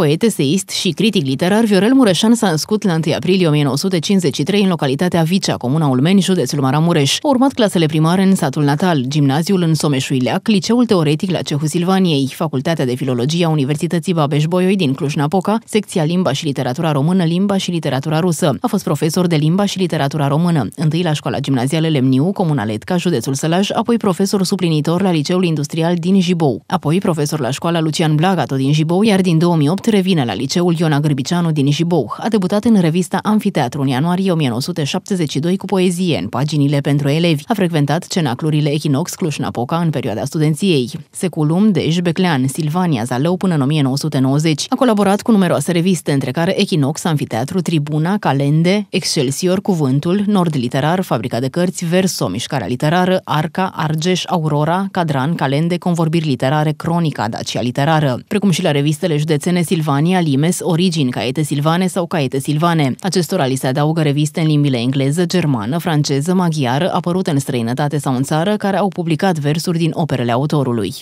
Poet, eseist și critic literar, Viorel Mureșan s-a născut la 1 aprilie 1953 în localitatea Vicea, comuna Ulmeni, județul Maramureș. A urmat clasele primare în satul natal, gimnaziul în Someșuileac, liceul teoretic la Cehu Silvaniei, Facultatea de Filologie a Universității Babeș-Bolyai din Cluj-Napoca, secția Limba și Literatura Română, Limba și Literatura Rusă. A fost profesor de Limba și Literatura Română, întâi la școala gimnazială Lemniu, comuna Letca, județul Sălaj, apoi profesor suplinitor la Liceul Industrial din Jibou, apoi profesor la școala Lucian Blaga, tot din Jibou, iar din 2008 8 revine la liceul Iona Grbiceanu din Jibou. A debutat în revista Amfiteatru în ianuarie 1972 cu poezie în paginile pentru elevi. A frecventat cenaclurile Echinox Cluj-Napoca în perioada studenției. Seculum de Jbeclean, Silvania Zalău până în 1990. A colaborat cu numeroase reviste, între care Echinox, Amfiteatru, Tribuna, Calende, Excelsior, Cuvântul, Nord Literar, Fabrica de Cărți, Verso, Mișcarea Literară, Arca, Argeș, Aurora, Cadran, Calende, Convorbiri Literare, Cronica, Dacia Literară, precum și la revistele județene Silvania Limes, Origin, Caiete Silvane sau Caiete Silvane. Acestora li se adaugă reviste în limbile engleză, germană, franceză, maghiară, apărute în străinătate sau în țară, care au publicat versuri din operele autorului.